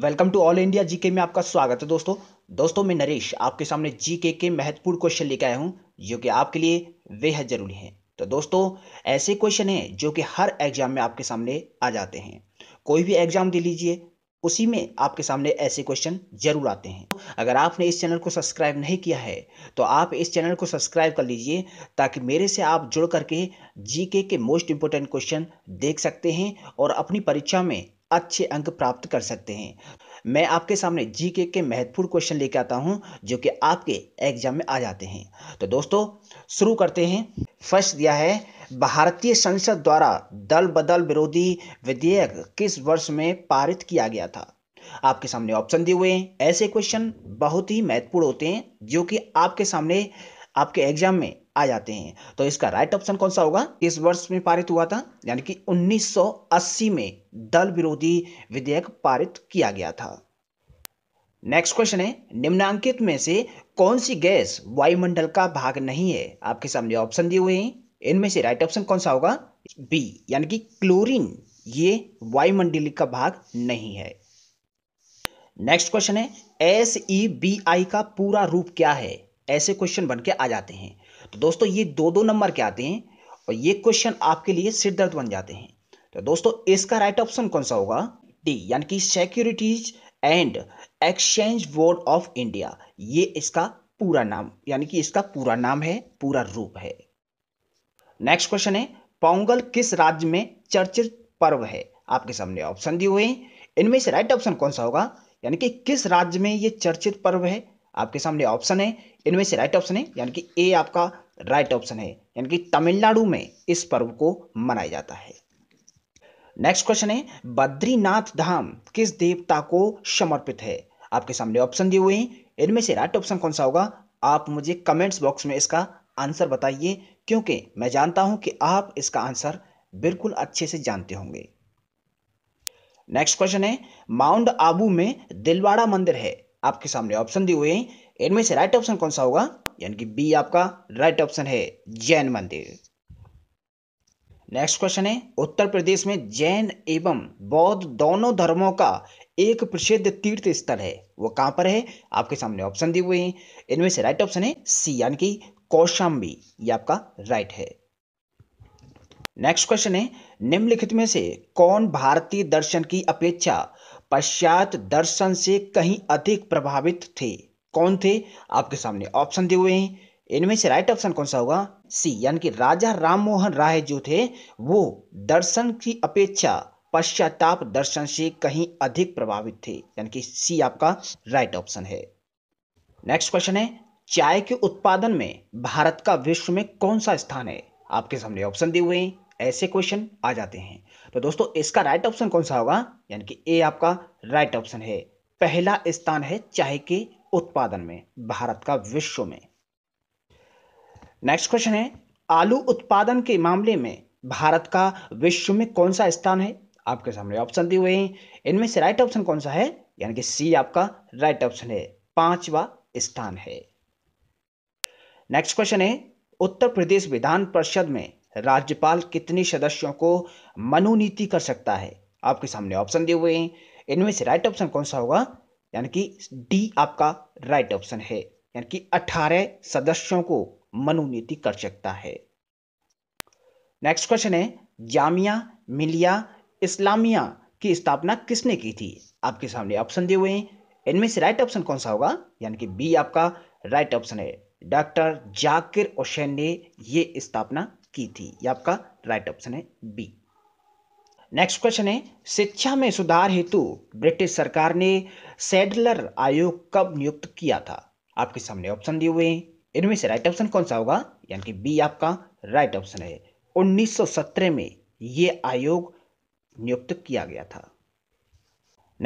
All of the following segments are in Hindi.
welcome to all India GK में आपका स्वागत है दोस्तों दोस्तों मैं नरेश आपके सामने जीके के महत्वपूर्ण क्वेश्चन लेकर आया हूँ जो कि आपके लिए बेहद ज़रूरी है तो दोस्तों ऐसे क्वेश्चन हैं जो कि हर एग्जाम में आपके सामने आ जाते हैं कोई भी एग्जाम दे लीजिए उसी में आपके सामने ऐसे क्वेश्चन जरूर आते हैं अगर आपने इस चैनल को सब्सक्राइब नहीं किया है तो आप इस चैनल को सब्सक्राइब कर लीजिए ताकि मेरे से आप जुड़ करके जीके के मोस्ट इंपोर्टेंट क्वेश्चन देख सकते हैं और अपनी परीक्षा में अच्छे अंक प्राप्त कर सकते हैं मैं आपके सामने जी के के महत्वपूर्ण क्वेश्चन लेकर आता हूं जो कि आपके एग्जाम में आ जाते हैं तो दोस्तों शुरू करते हैं फर्स्ट दिया है भारतीय संसद द्वारा दल बदल विरोधी विधेयक किस वर्ष में पारित किया गया था आपके सामने ऑप्शन दिए हुए हैं ऐसे क्वेश्चन बहुत ही महत्वपूर्ण होते हैं जो कि आपके सामने आपके एग्जाम में आ जाते हैं तो इसका राइट ऑप्शन कौन सा होगा इस वर्ष में पारित हुआ था यानी कि 1980 में दल विरोधी विधेयक पारित किया गया था नेक्स्ट क्वेश्चन है निम्नांकित में से कौन सी गैस वायुमंडल का भाग नहीं है आपके सामने ऑप्शन दिए हुए हैं इनमें से राइट ऑप्शन कौन सा होगा बी यानी कि क्लोरीन ये वायुमंडली का भाग नहीं है नेक्स्ट क्वेश्चन है एस ई बी आई का पूरा रूप क्या है ऐसे क्वेश्चन बन के आ जाते हैं तो दोस्तों ये दो दो नंबर के आते हैं और ये क्वेश्चन आपके लिए सिर दर्द बन जाते हैं तो दोस्तों इसका राइट ऑप्शन कौन सा होगा डी यानी कि securities and exchange board of India ये इसका पूरा नाम यानी कि इसका पूरा नाम है पूरा रूप है नेक्स्ट क्वेश्चन है पोंगल किस राज्य में चर्चित पर्व है आपके सामने ऑप्शन दिए हुए हैं इनमें से राइट ऑप्शन कौन सा होगा यानी कि किस राज्य में ये चर्चित पर्व है आपके सामने ऑप्शन है इनमें से राइट ऑप्शन है यानी कि ए आपका राइट ऑप्शन है यानी कि तमिलनाडु में इस पर्व को मनाया जाता है नेक्स्ट क्वेश्चन है बद्रीनाथ धाम किस देवता को समर्पित है आपके सामने ऑप्शन दिए हुए हैं इनमें से राइट ऑप्शन कौन सा होगा आप मुझे कमेंट्स बॉक्स में इसका आंसर बताइए क्योंकि मैं जानता हूं कि आप इसका आंसर बिल्कुल अच्छे से जानते होंगे नेक्स्ट क्वेश्चन है माउंट आबू में दिलवाड़ा मंदिर है आपके सामने ऑप्शन दिए हुए हैं इनमें से राइट ऑप्शन कौन सा होगा यानी कि बी आपका राइट ऑप्शन है जैन मंदिर नेक्स्ट क्वेश्चन है उत्तर प्रदेश में जैन एवं बौद्ध दोनों धर्मों का एक प्रसिद्ध तीर्थ स्थल है वो कहां पर है आपके सामने ऑप्शन दिए हुए हैं इनमें से राइट ऑप्शन है सी यानी कि कौशाम्बी ये आपका राइट है नेक्स्ट क्वेश्चन है निम्नलिखित में से कौन भारतीय दर्शन की अपेक्षा पश्चात दर्शन से कहीं अधिक प्रभावित थे कौन थे आपके सामने ऑप्शन दिए हुए हैं इनमें से राइट ऑप्शन कौन सा होगा सी यानी कि राजा राममोहन राय जो थे वो दर्शन की अपेक्षा पश्चाताप दर्शन से कहीं अधिक प्रभावित थे यानी कि सी आपका राइट ऑप्शन है नेक्स्ट क्वेश्चन है चाय के उत्पादन में भारत का विश्व में कौन सा स्थान है आपके सामने ऑप्शन दिए हुए हैं ऐसे क्वेश्चन आ जाते हैं तो दोस्तों इसका राइट ऑप्शन कौन सा होगा यानी कि ए आपका राइट ऑप्शन है पहला स्थान है चाय के उत्पादन में भारत का विश्व में नेक्स्ट क्वेश्चन है आलू उत्पादन के मामले में भारत का विश्व में कौन सा स्थान है आपके सामने ऑप्शन दिए हुए हैं इनमें से राइट ऑप्शन कौन सा है यानी कि सी आपका राइट ऑप्शन है पांचवा स्थान है नेक्स्ट क्वेश्चन है उत्तर प्रदेश विधान परिषद में राज्यपाल कितने सदस्यों को मनोनीति कर सकता है आपके सामने ऑप्शन दिए हुए हैं इनमें से राइट ऑप्शन कौन सा होगा यानी कि डी आपका राइट ऑप्शन है यानी कि 18 सदस्यों को मनोनीति कर सकता है नेक्स्ट क्वेश्चन है जामिया मिलिया इस्लामिया की स्थापना किसने की थी आपके सामने ऑप्शन दिए हुए हैं इनमें से राइट ऑप्शन कौन सा होगा यानी कि बी आपका राइट ऑप्शन है डॉक्टर जाकिर हुसैन ने यह स्थापना की थी ये आपका राइट ऑप्शन है बी नेक्स्ट क्वेश्चन है शिक्षा में सुधार हेतु ब्रिटिश सरकार ने सेडलर आयोग कब नियुक्त किया था आपके सामने ऑप्शन दिए हुए हैं इनमें से राइट ऑप्शन कौन सा होगा यानी कि बी आपका राइट ऑप्शन है 1917 में यह आयोग नियुक्त किया गया था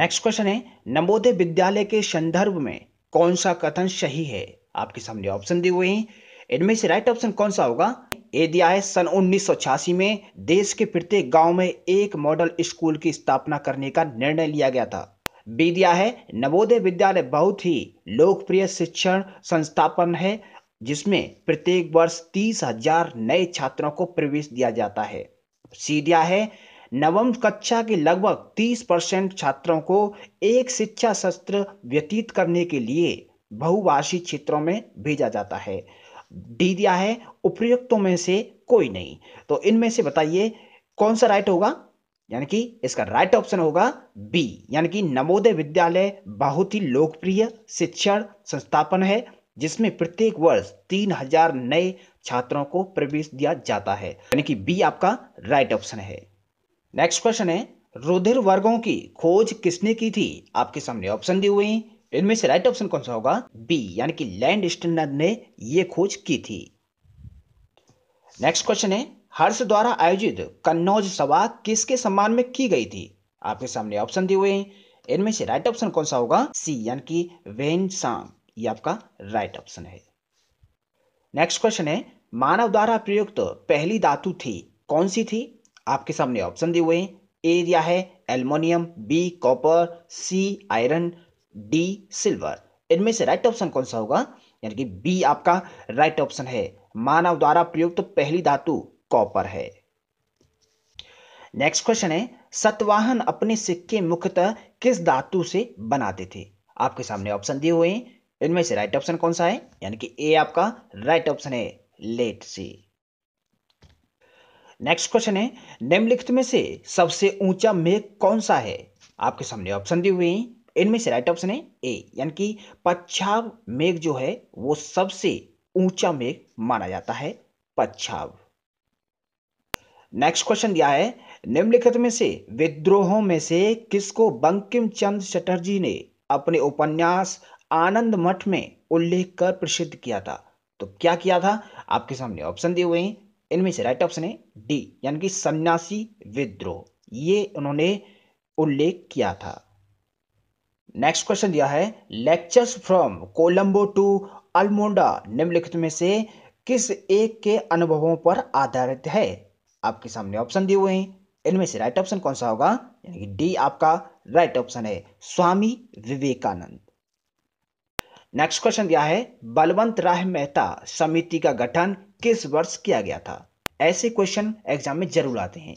नेक्स्ट क्वेश्चन है नवोदय विद्यालय के संदर्भ में कौन सा कथन सही है आपके सामने ऑप्शन दिए हुए हैं इनमें से राइट ऑप्शन कौन सा होगा ये दिया है सन उन्नीस में देश के प्रत्येक गांव में एक मॉडल स्कूल की स्थापना करने का निर्णय लिया गया था बी दिया है नवोदय विद्यालय बहुत ही लोकप्रिय शिक्षण संस्थापन है जिसमें प्रत्येक वर्ष तीस हजार नए छात्रों को प्रवेश दिया जाता है सी दिया है नवम कक्षा के लगभग 30 परसेंट छात्रों को एक शिक्षा सत्र व्यतीत करने के लिए बहुभाषी क्षेत्रों में भेजा जाता है डी दिया है उपयुक्तों में से कोई नहीं तो इनमें से बताइए कौन सा राइट होगा यानी कि इसका राइट ऑप्शन होगा बी यानी कि नवोदय विद्यालय बहुत ही लोकप्रिय शिक्षण संस्थापन है जिसमें प्रत्येक वर्ष तीन हजार नए छात्रों को प्रवेश दिया जाता है यानी कि बी आपका राइट ऑप्शन है नेक्स्ट क्वेश्चन है रुधिर वर्गों की खोज किसने की थी आपके सामने ऑप्शन दिए हुए हैं इनमें से राइट ऑप्शन कौन सा होगा बी यानी कि लैंड स्टैंडर्ड ने यह खोज की थी नेक्स्ट क्वेश्चन है हर्ष द्वारा आयोजित कन्नौज सभा किसके सम्मान में की गई थी आपके सामने ऑप्शन दिए हुए हैं इनमें से राइट ऑप्शन कौन सा होगा सी यानी कि वेन सांग ये आपका राइट ऑप्शन है नेक्स्ट क्वेश्चन है मानव द्वारा प्रयुक्त तो पहली धातु थी कौन सी थी आपके सामने ऑप्शन दिए हुए हैं ए दिया है aluminium B copper C iron D silver इनमें से राइट ऑप्शन कौन सा होगा यानी कि बी आपका राइट ऑप्शन है मानव द्वारा प्रयुक्त तो पहली धातु कॉपर है नेक्स्ट क्वेश्चन है सतवाहन अपने सिक्के मुख्यतः किस धातु से बनाते थे आपके सामने ऑप्शन दिए हुए हैं इनमें से राइट ऑप्शन कौन सा है यानी कि ए आपका राइट ऑप्शन है लेट सी नेक्स्ट क्वेश्चन है निम्नलिखित में से सबसे ऊंचा मेघ कौन सा है आपके सामने ऑप्शन दिए हुए हैं इनमें से राइट ऑप्शन है ए यानी कि पच्छाव मेघ जो है वो सबसे ऊंचा मेघ माना जाता है पच्छाव नेक्स्ट क्वेश्चन दिया है निम्नलिखित में से विद्रोहों में से किसको बंकिम चंद चटर्जी ने अपने उपन्यास आनंद मठ में उल्लेख कर प्रसिद्ध किया था तो क्या किया था आपके सामने ऑप्शन दिए हुए हैं इनमें से राइट ऑप्शन है डी यानी कि सन्यासी विद्रोह ये उन्होंने उल्लेख किया था नेक्स्ट क्वेश्चन दिया है lectures from Colombo to Almora निम्नलिखित में से किस एक के अनुभवों पर आधारित है आपके सामने ऑप्शन दिए हुए हैं इनमें से राइट ऑप्शन कौन सा होगा यानी कि डी आपका राइट ऑप्शन है स्वामी विवेकानंद नेक्स्ट क्वेश्चन दिया है बलवंत राय मेहता समिति का गठन किस वर्ष किया गया था ऐसे क्वेश्चन एग्जाम में जरूर आते हैं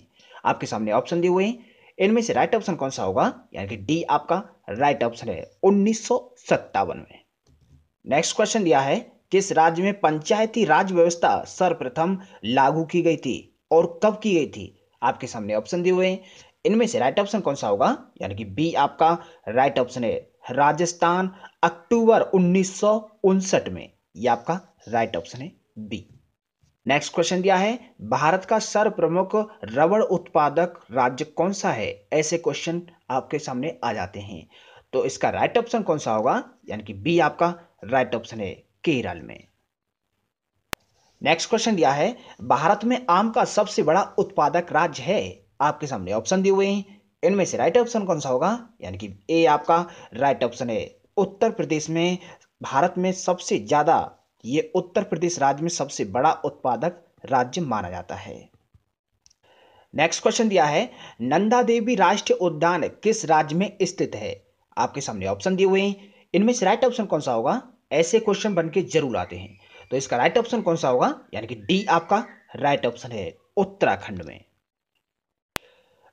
आपके सामने ऑप्शन दिए हुए हैं इनमें से राइट ऑप्शन कौन सा होगा यानी कि डी आपका राइट ऑप्शन है उन्नीस में नेक्स्ट क्वेश्चन दिया है किस राज्य में पंचायती राज व्यवस्था सर्वप्रथम लागू की गई थी और कब की गई थी आपके सामने ऑप्शन दिए हुए हैं इनमें से राइट ऑप्शन कौन सा होगा यानी कि बी आपका राइट ऑप्शन है राजस्थान अक्टूबर उन्नीस में ये आपका राइट ऑप्शन है बी नेक्स्ट क्वेश्चन दिया है भारत का सर्वप्रमुख रबड़ उत्पादक राज्य कौन सा है ऐसे क्वेश्चन आपके सामने आ जाते हैं तो इसका राइट ऑप्शन कौन सा होगा यानी कि बी आपका राइट ऑप्शन है केरल में नेक्स्ट क्वेश्चन दिया है भारत में आम का सबसे बड़ा उत्पादक राज्य है आपके सामने ऑप्शन दिए हुए हैं इनमें से राइट ऑप्शन कौन सा होगा यानी कि ए आपका राइट ऑप्शन है उत्तर प्रदेश में भारत में सबसे ज़्यादा ये उत्तर प्रदेश राज्य में सबसे बड़ा उत्पादक राज्य माना जाता है नेक्स्ट क्वेश्चन दिया है नंदा देवी राष्ट्रीय उद्यान किस राज्य में स्थित है आपके सामने ऑप्शन दिए हुए हैं इनमें से राइट ऑप्शन कौन सा होगा ऐसे क्वेश्चन बन के जरूर आते हैं तो इसका राइट ऑप्शन कौन सा होगा यानी कि डी आपका राइट ऑप्शन है उत्तराखंड में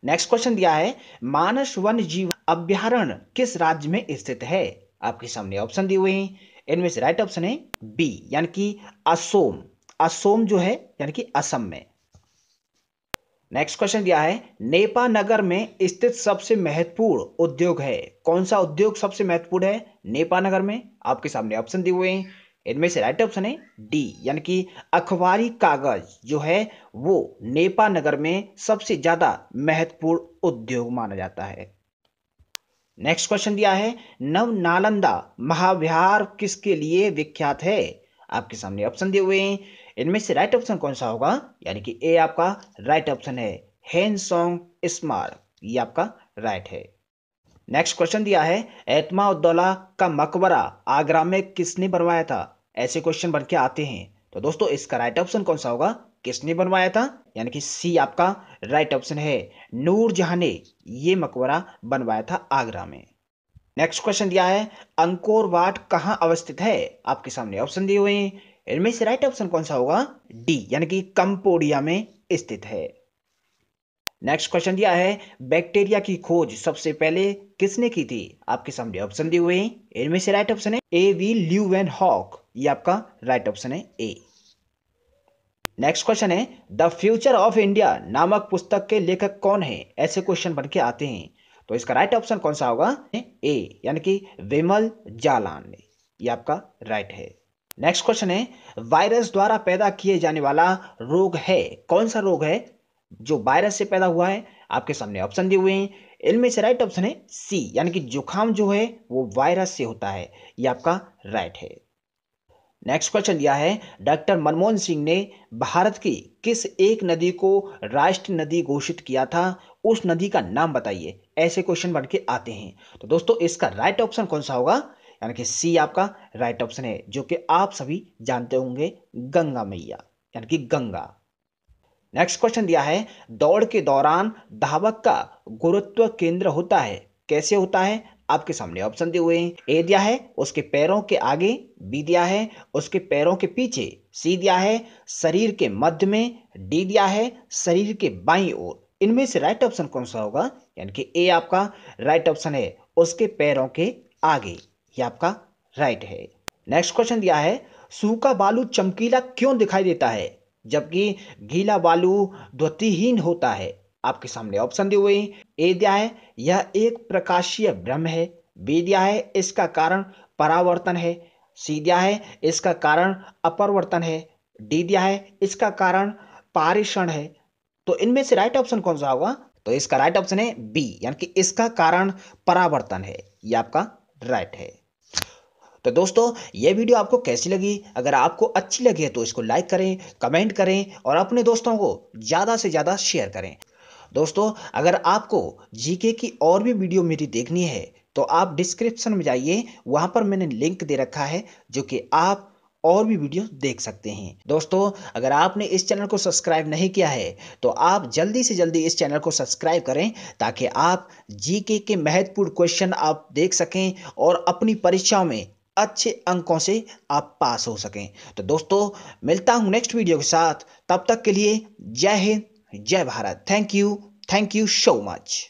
नेक्स्ट क्वेश्चन दिया है मानस वन जीव अभ्यारण किस राज्य में स्थित है आपके सामने ऑप्शन दिए हुए हैं इनमें से राइट ऑप्शन है बी यानी कि असोम असोम जो है यानी कि असम में नेक्स्ट क्वेश्चन दिया है नेपा नगर में स्थित सबसे महत्वपूर्ण उद्योग है कौन सा उद्योग सबसे महत्वपूर्ण है नेपा नगर में आपके सामने ऑप्शन दिए हुए हैं इनमें से राइट ऑप्शन है डी यानी कि अखबारी कागज जो है वो नेपा नगर में सबसे ज्यादा महत्वपूर्ण उद्योग माना जाता है नेक्स्ट क्वेश्चन दिया है नव नालंदा महाविहार किसके लिए विख्यात है आपके सामने ऑप्शन दिए हुए हैं इनमें से राइट ऑप्शन कौन सा होगा यानी कि ए आपका राइट ऑप्शन है हेन स्मारक ये आपका राइट है नेक्स्ट क्वेश्चन दिया है एतमा उद्दौला का मकबरा आगरा में किसने बनवाया था ऐसे क्वेश्चन बन के आते हैं तो दोस्तों इसका राइट ऑप्शन कौन सा होगा किसने बनवाया था यानी कि सी आपका राइट ऑप्शन है नूर जहां ने यह मकबरा बनवाया था आगरा में नेक्स्ट क्वेश्चन दिया है अंकोर वाट कहां अवस्थित है आपके सामने ऑप्शन दिए हुए हैं इनमें से राइट ऑप्शन कौन सा होगा डी यानी कि कंपोडिया में स्थित है नेक्स्ट क्वेश्चन दिया है बैक्टीरिया की खोज सबसे पहले किसने की थी आपके सामने ऑप्शन दिए हुए हैं इनमें से राइट ऑप्शन है ए वी ल्यू ल्यूवेन हॉक ये आपका राइट ऑप्शन है ए नेक्स्ट क्वेश्चन है द फ्यूचर ऑफ इंडिया नामक पुस्तक के लेखक कौन है ऐसे क्वेश्चन बन के आते हैं तो इसका राइट ऑप्शन कौन सा होगा ए यानी कि विमल जालान ये आपका राइट है नेक्स्ट क्वेश्चन है वायरस द्वारा पैदा किए जाने वाला रोग है कौन सा रोग है जो वायरस से पैदा हुआ है आपके सामने ऑप्शन दिए हुए हैं इनमें से राइट ऑप्शन है सी यानी कि जुखाम जो है वो वायरस से होता है ये आपका राइट है नेक्स्ट क्वेश्चन दिया है डॉक्टर मनमोहन सिंह ने भारत की किस एक नदी को राष्ट्र नदी घोषित किया था उस नदी का नाम बताइए ऐसे क्वेश्चन बन के आते हैं तो दोस्तों इसका राइट ऑप्शन कौन सा होगा यानी कि सी आपका राइट ऑप्शन है जो कि आप सभी जानते होंगे गंगा मैया यानी कि गंगा नेक्स्ट क्वेश्चन दिया है दौड़ के दौरान धावक का गुरुत्व केंद्र होता है कैसे होता है आपके सामने ऑप्शन दिए हुए हैं ए दिया है उसके पैरों के आगे बी दिया है उसके पैरों के पीछे सी दिया है शरीर के मध्य में डी दिया है शरीर के बाई ओर इनमें से राइट ऑप्शन कौन सा होगा यानी कि ए आपका राइट ऑप्शन है उसके पैरों के आगे ये आपका राइट है नेक्स्ट क्वेश्चन दिया है सूखा बालू चमकीला क्यों दिखाई देता है जबकि गीला बालू ध्वतिहीन होता है आपके सामने ऑप्शन दिए हुए हैं ए दिया है यह एक प्रकाशीय ब्रह्म है बी दिया है इसका कारण परावर्तन है सी दिया है इसका कारण अपरवर्तन है डी दिया है इसका कारण पारिषण है तो इनमें से राइट ऑप्शन कौन सा होगा तो इसका राइट ऑप्शन है बी यानी कि इसका कारण परावर्तन है ये आपका राइट है तो दोस्तों ये वीडियो आपको कैसी लगी अगर आपको अच्छी लगी है तो इसको लाइक करें कमेंट करें और अपने दोस्तों को ज़्यादा से ज़्यादा शेयर करें दोस्तों अगर आपको जीके की और भी वीडियो मेरी देखनी है तो आप डिस्क्रिप्शन में जाइए वहां पर मैंने लिंक दे रखा है जो कि आप और भी वीडियो देख सकते हैं दोस्तों अगर आपने इस चैनल को सब्सक्राइब नहीं किया है तो आप जल्दी से जल्दी इस चैनल को सब्सक्राइब करें ताकि आप जीके के महत्वपूर्ण क्वेश्चन आप देख सकें और अपनी परीक्षाओं में अच्छे अंकों से आप पास हो सकें तो दोस्तों मिलता हूँ नेक्स्ट वीडियो के साथ तब तक के लिए जय हिंद जय Bharat thank you thank you so much